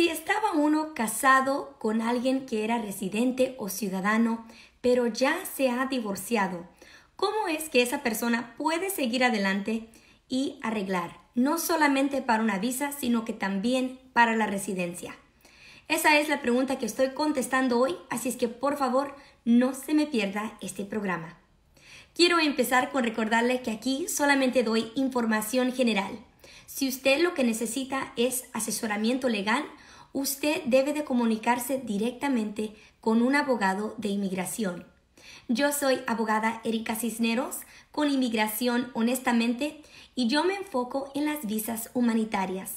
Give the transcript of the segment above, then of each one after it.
Si estaba uno casado con alguien que era residente o ciudadano, pero ya se ha divorciado, ¿cómo es que esa persona puede seguir adelante y arreglar, no solamente para una visa, sino que también para la residencia? Esa es la pregunta que estoy contestando hoy, así es que por favor no se me pierda este programa. Quiero empezar con recordarle que aquí solamente doy información general. Si usted lo que necesita es asesoramiento legal, usted debe de comunicarse directamente con un abogado de inmigración. Yo soy abogada Erika Cisneros con Inmigración Honestamente y yo me enfoco en las visas humanitarias.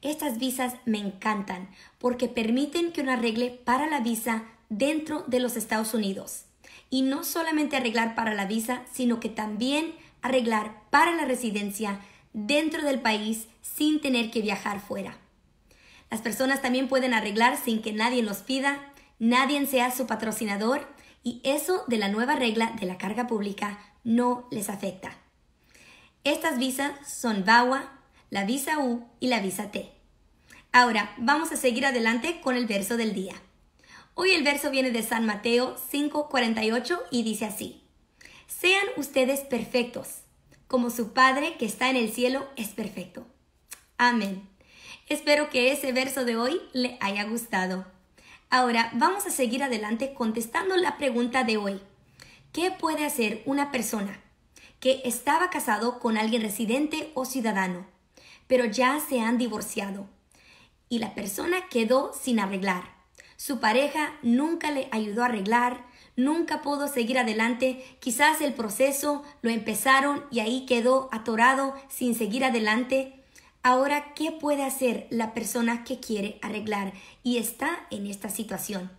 Estas visas me encantan porque permiten que uno arregle para la visa dentro de los Estados Unidos. Y no solamente arreglar para la visa, sino que también arreglar para la residencia dentro del país sin tener que viajar fuera. Las personas también pueden arreglar sin que nadie los pida, nadie sea su patrocinador y eso de la nueva regla de la carga pública no les afecta. Estas visas son VAWA, la visa U y la visa T. Ahora vamos a seguir adelante con el verso del día. Hoy el verso viene de San Mateo 5:48 y dice así, Sean ustedes perfectos como su Padre que está en el cielo es perfecto. Amén. Espero que ese verso de hoy le haya gustado. Ahora vamos a seguir adelante contestando la pregunta de hoy. ¿Qué puede hacer una persona que estaba casado con alguien residente o ciudadano, pero ya se han divorciado y la persona quedó sin arreglar? Su pareja nunca le ayudó a arreglar, Nunca pudo seguir adelante, quizás el proceso lo empezaron y ahí quedó atorado sin seguir adelante. Ahora, ¿qué puede hacer la persona que quiere arreglar y está en esta situación?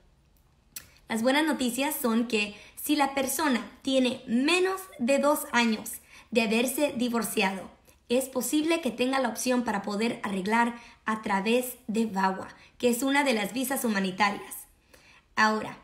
Las buenas noticias son que si la persona tiene menos de dos años de haberse divorciado, es posible que tenga la opción para poder arreglar a través de VAWA, que es una de las visas humanitarias. Ahora,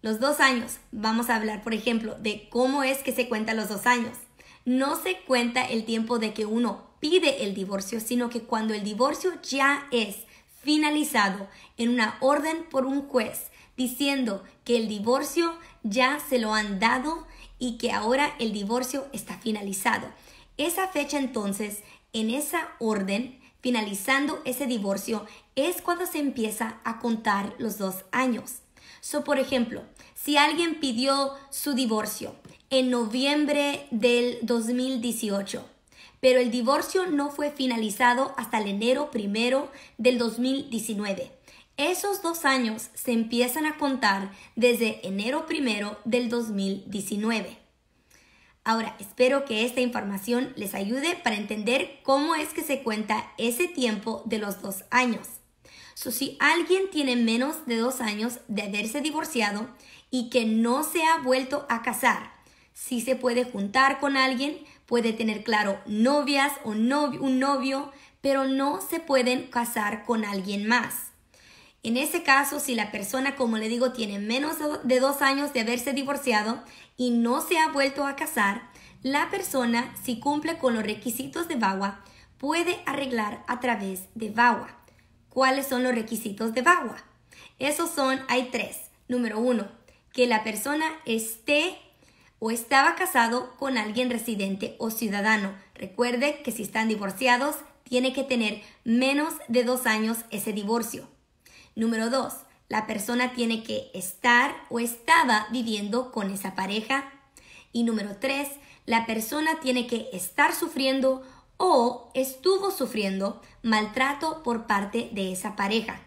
los dos años, vamos a hablar, por ejemplo, de cómo es que se cuenta los dos años. No se cuenta el tiempo de que uno pide el divorcio, sino que cuando el divorcio ya es finalizado en una orden por un juez diciendo que el divorcio ya se lo han dado y que ahora el divorcio está finalizado. Esa fecha entonces, en esa orden, finalizando ese divorcio, es cuando se empieza a contar los dos años. So, por ejemplo, si alguien pidió su divorcio en noviembre del 2018, pero el divorcio no fue finalizado hasta el enero primero del 2019. Esos dos años se empiezan a contar desde enero primero del 2019. Ahora, espero que esta información les ayude para entender cómo es que se cuenta ese tiempo de los dos años. So, si alguien tiene menos de dos años de haberse divorciado y que no se ha vuelto a casar, si se puede juntar con alguien, puede tener, claro, novias o un novio, pero no se pueden casar con alguien más. En ese caso, si la persona, como le digo, tiene menos de dos años de haberse divorciado y no se ha vuelto a casar, la persona, si cumple con los requisitos de VAWA, puede arreglar a través de VAWA cuáles son los requisitos de Bagua? Esos son, hay tres. Número uno, que la persona esté o estaba casado con alguien residente o ciudadano. Recuerde que si están divorciados, tiene que tener menos de dos años ese divorcio. Número dos, la persona tiene que estar o estaba viviendo con esa pareja. Y número tres, la persona tiene que estar sufriendo o estuvo sufriendo maltrato por parte de esa pareja.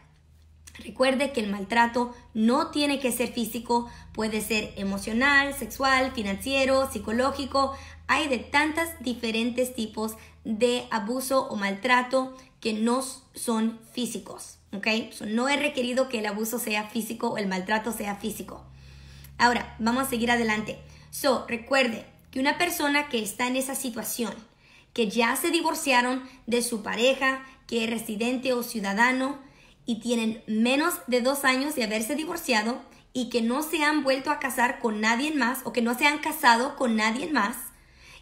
Recuerde que el maltrato no tiene que ser físico, puede ser emocional, sexual, financiero, psicológico. Hay de tantos diferentes tipos de abuso o maltrato que no son físicos. ¿ok? no es requerido que el abuso sea físico o el maltrato sea físico. Ahora, vamos a seguir adelante. So, recuerde que una persona que está en esa situación que ya se divorciaron de su pareja, que es residente o ciudadano y tienen menos de dos años de haberse divorciado y que no se han vuelto a casar con nadie más o que no se han casado con nadie más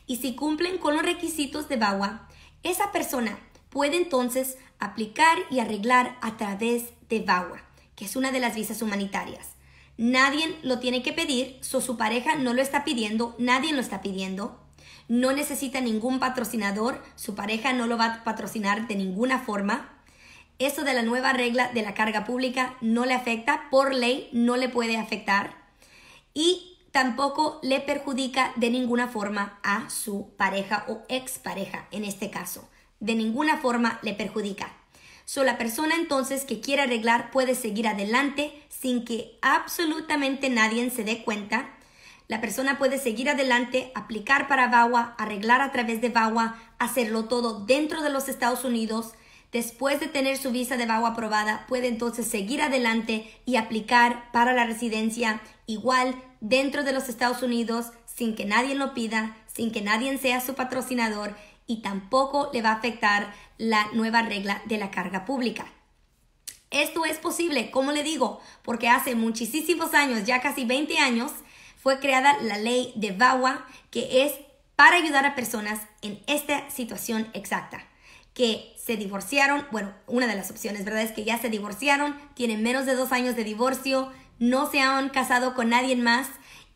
y si cumplen con los requisitos de BAWA, esa persona puede entonces aplicar y arreglar a través de BAWA, que es una de las visas humanitarias. Nadie lo tiene que pedir, o su pareja no lo está pidiendo, nadie lo está pidiendo no necesita ningún patrocinador, su pareja no lo va a patrocinar de ninguna forma. Eso de la nueva regla de la carga pública no le afecta, por ley no le puede afectar y tampoco le perjudica de ninguna forma a su pareja o expareja en este caso. De ninguna forma le perjudica. So, la persona entonces que quiere arreglar puede seguir adelante sin que absolutamente nadie se dé cuenta la persona puede seguir adelante, aplicar para VAWA, arreglar a través de VAWA, hacerlo todo dentro de los Estados Unidos. Después de tener su visa de VAWA aprobada, puede entonces seguir adelante y aplicar para la residencia igual dentro de los Estados Unidos sin que nadie lo pida, sin que nadie sea su patrocinador y tampoco le va a afectar la nueva regla de la carga pública. Esto es posible, como le digo, porque hace muchísimos años, ya casi 20 años, fue creada la ley de VAWA, que es para ayudar a personas en esta situación exacta que se divorciaron, bueno, una de las opciones, ¿verdad? Es que ya se divorciaron, tienen menos de dos años de divorcio, no se han casado con nadie más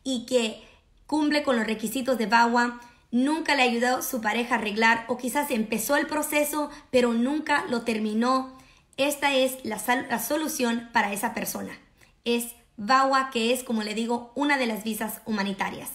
y que cumple con los requisitos de VAWA, nunca le ha ayudado su pareja a arreglar o quizás empezó el proceso pero nunca lo terminó. Esta es la, la solución para esa persona. Es VAWA, que es, como le digo, una de las visas humanitarias.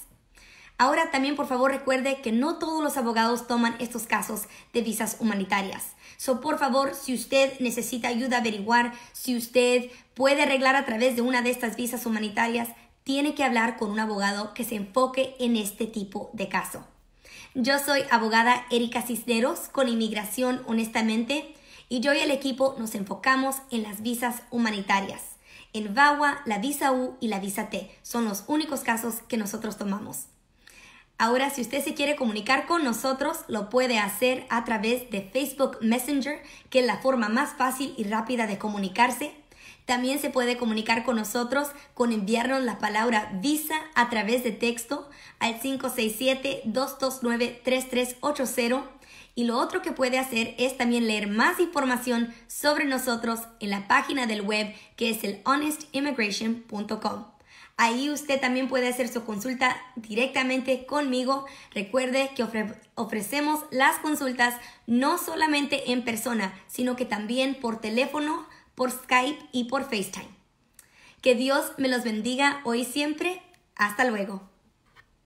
Ahora también por favor recuerde que no todos los abogados toman estos casos de visas humanitarias. So por favor, si usted necesita ayuda a averiguar si usted puede arreglar a través de una de estas visas humanitarias, tiene que hablar con un abogado que se enfoque en este tipo de caso. Yo soy abogada Erika Cisneros con Inmigración Honestamente y yo y el equipo nos enfocamos en las visas humanitarias. El VAWA, la visa U y la visa T son los únicos casos que nosotros tomamos. Ahora, si usted se quiere comunicar con nosotros, lo puede hacer a través de Facebook Messenger, que es la forma más fácil y rápida de comunicarse. También se puede comunicar con nosotros con enviarnos la palabra visa a través de texto al 567-229-3380 y lo otro que puede hacer es también leer más información sobre nosotros en la página del web que es el honestimmigration.com. Ahí usted también puede hacer su consulta directamente conmigo. Recuerde que ofrecemos las consultas no solamente en persona, sino que también por teléfono, por Skype y por FaceTime. Que Dios me los bendiga hoy y siempre. Hasta luego.